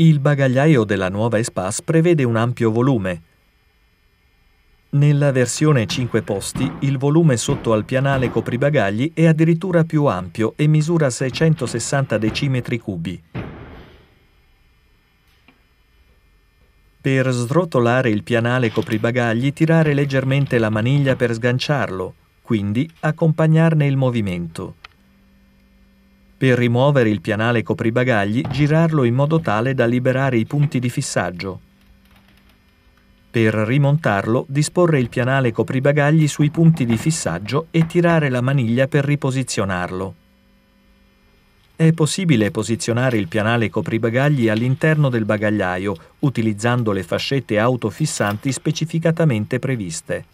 Il bagagliaio della nuova Espace prevede un ampio volume. Nella versione 5 posti, il volume sotto al pianale copribagagli è addirittura più ampio e misura 660 decimetri cubi. Per srotolare il pianale copribagagli, tirare leggermente la maniglia per sganciarlo, quindi accompagnarne il movimento. Per rimuovere il pianale copribagagli, girarlo in modo tale da liberare i punti di fissaggio. Per rimontarlo, disporre il pianale copribagagli sui punti di fissaggio e tirare la maniglia per riposizionarlo. È possibile posizionare il pianale copribagagli all'interno del bagagliaio utilizzando le fascette autofissanti specificatamente previste.